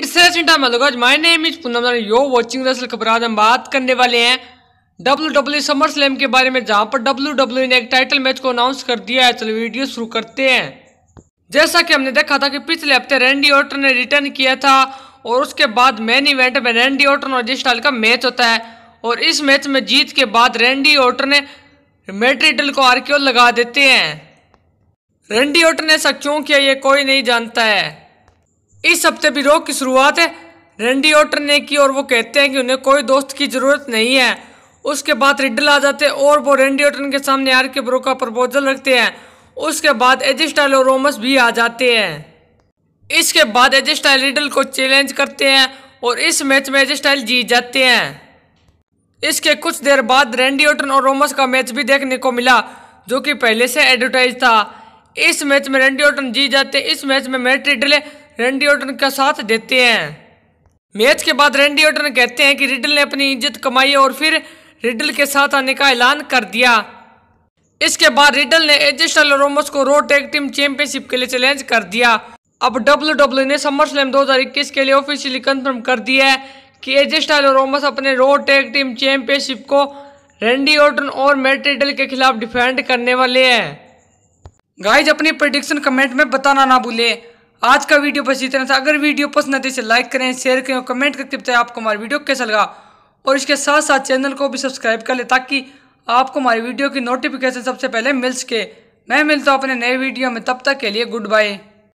my name is yo watching Russell हम बात करने वाले हैं डब्ल्यू डब्ल्यू समर स्लैम के बारे में जहां पर डब्ल्यू डब्ल्यू ने एक टाइटल मैच को अनाउंस कर दिया है चलो वीडियो शुरू करते हैं जैसा कि हमने देखा था कि पिछले हफ्ते रेंडी ऑर्टन ने रिटर्न किया था और उसके बाद मेन इवेंट में रेंडी ऑर्टन और जिस्टाल का मैच होता है और इस मैच में जीत के बाद रेंडी ऑर्टन ने मेट्रिडल को आरक्यो लगा देते हैं रेंडी ऑर्टन ने ऐसा क्यों किया ये कोई नहीं जानता है इस हफ्ते भी रोग की शुरुआत है रेंडी ऑटर ने की और वो कहते हैं कि उन्हें कोई दोस्त की ज़रूरत नहीं है उसके बाद रिडल आ जाते हैं और वो रेंडी ऑटन के सामने आर के ब्रो का प्रपोजल रखते हैं उसके बाद एजिस्टाइल और रोमस भी आ जाते हैं इसके बाद एजिस्टाइल रिडल को चैलेंज करते हैं और इस मैच में एजिस्टाइल जीत जाते हैं इसके कुछ देर बाद रेंडी ऑटन और रोमस का मैच भी देखने को मिला जो कि पहले से एडवर्टाइज था इस मैच में रेंडी ऑटन जीत जाते इस मैच में मैट रिडल रेंडी ऑर्टन का साथ देते हैं मैच के बाद रेंडी ऑर्टन कहते हैं कि रिडल ने अपनी इज्जत कमाई और फिर रिडल के साथ आने का ऐलान कर दिया इसके बाद रिडल ने एजेस्टल रोमस को रो टेक टीम चैंपियनशिप के लिए चैलेंज कर दिया अब डब्ल्यू डब्ल्यू ने समर स्लैम दो के लिए ऑफिशियली कंफर्म कर दिया है कि एजेस्टाइल रोमस अपने रो टेक टीम चैंपियनशिप को रेंडी ऑर्टन और मेट रिडल के खिलाफ डिफेंड करने वाले हैं गाइज अपनी प्रडिक्शन कमेंट में बताना ना भूलें आज का वीडियो बस इतना था अगर वीडियो पसंद आते इसे लाइक करें शेयर करें और कमेंट करके बताएं आपको हमारी वीडियो कैसा लगा और इसके साथ साथ चैनल को भी सब्सक्राइब कर लें ताकि आपको हमारी वीडियो की नोटिफिकेशन सबसे पहले मिल सके मैं मिलता हूँ अपने नए वीडियो में तब तक के लिए गुड बाय